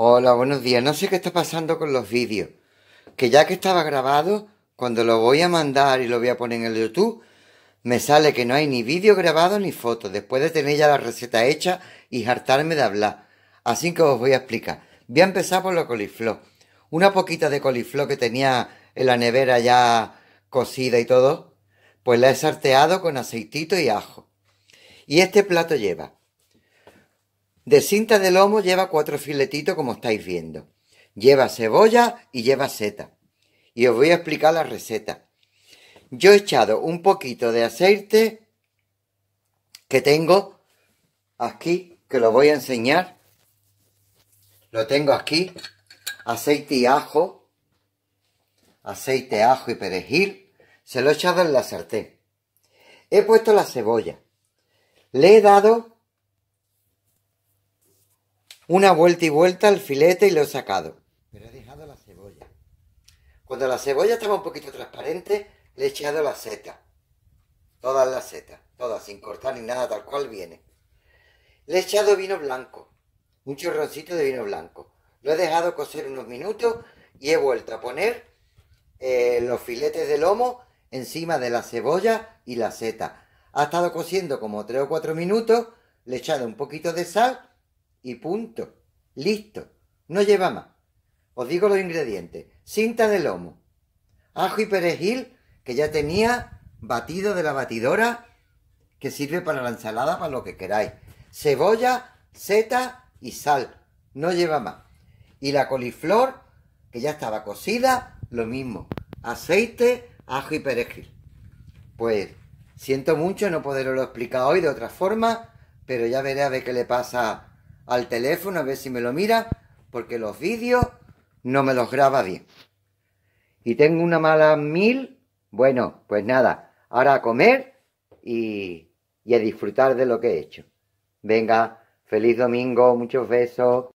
Hola, buenos días. No sé qué está pasando con los vídeos. Que ya que estaba grabado, cuando lo voy a mandar y lo voy a poner en el YouTube, me sale que no hay ni vídeo grabado ni foto, después de tener ya la receta hecha y hartarme de hablar. Así que os voy a explicar. Voy a empezar por la coliflor. Una poquita de coliflor que tenía en la nevera ya cocida y todo, pues la he sarteado con aceitito y ajo. Y este plato lleva de cinta de lomo lleva cuatro filetitos como estáis viendo. Lleva cebolla y lleva seta. Y os voy a explicar la receta. Yo he echado un poquito de aceite que tengo aquí, que lo voy a enseñar. Lo tengo aquí. Aceite y ajo. Aceite, ajo y perejil. Se lo he echado en la sartén. He puesto la cebolla. Le he dado una vuelta y vuelta al filete y lo he sacado. Pero he dejado la cebolla. Cuando la cebolla estaba un poquito transparente, le he echado la seta. Todas las setas, todas, sin cortar ni nada, tal cual viene. Le he echado vino blanco, un chorroncito de vino blanco. Lo he dejado cocer unos minutos y he vuelto a poner eh, los filetes de lomo encima de la cebolla y la seta. Ha estado cociendo como 3 o 4 minutos, le he echado un poquito de sal y punto. Listo. No lleva más. Os digo los ingredientes. Cinta de lomo. Ajo y perejil que ya tenía batido de la batidora que sirve para la ensalada, para lo que queráis. Cebolla, seta y sal. No lleva más. Y la coliflor que ya estaba cocida, lo mismo. Aceite, ajo y perejil. Pues siento mucho no poderlo explicar hoy de otra forma, pero ya veré a ver qué le pasa al teléfono a ver si me lo mira, porque los vídeos no me los graba bien. Y tengo una mala mil, bueno, pues nada, ahora a comer y, a disfrutar de lo que he hecho. Venga, feliz domingo, muchos besos.